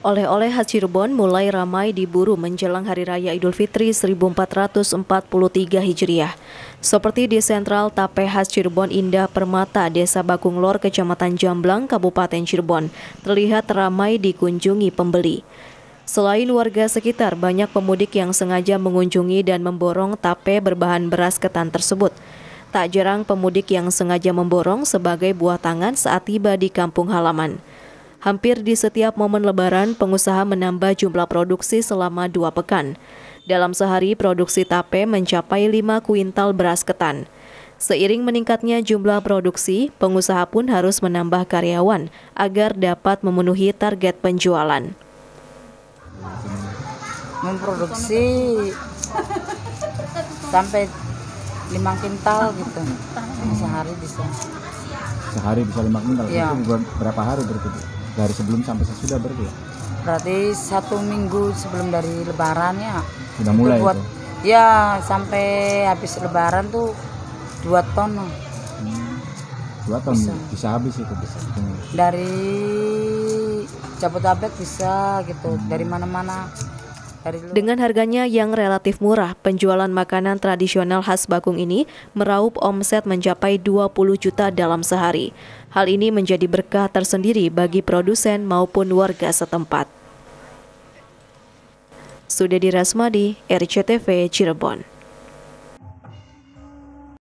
Oleh-oleh khas Cirebon mulai ramai diburu menjelang Hari Raya Idul Fitri 1443 Hijriah. Seperti di sentral Tape khas Cirebon Indah Permata, Desa Bakunglor, Kecamatan Jamblang, Kabupaten Cirebon, terlihat ramai dikunjungi pembeli. Selain warga sekitar, banyak pemudik yang sengaja mengunjungi dan memborong tape berbahan beras ketan tersebut. Tak jarang pemudik yang sengaja memborong sebagai buah tangan saat tiba di kampung halaman. Hampir di setiap momen lebaran, pengusaha menambah jumlah produksi selama dua pekan. Dalam sehari, produksi tape mencapai lima kuintal beras ketan. Seiring meningkatnya jumlah produksi, pengusaha pun harus menambah karyawan agar dapat memenuhi target penjualan. Memproduksi sampai 5 kintal gitu sehari bisa. Sehari bisa 5 kintal. Ya. berapa hari berarti? dari sebelum sampai sesudah berarti ya? Berarti satu minggu sebelum dari Lebaran ya. Sudah mulai buat, itu? Ya sampai habis Lebaran tuh dua ton. Hmm. Dua ton bisa. bisa habis itu bisa. Ya? Dari Jabodetabek bisa gitu hmm. dari mana-mana. Dengan harganya yang relatif murah, penjualan makanan tradisional khas Bakung ini meraup omset mencapai 20 juta dalam sehari. Hal ini menjadi berkah tersendiri bagi produsen maupun warga setempat. Sudedi Rasmadi, RCTV Cirebon.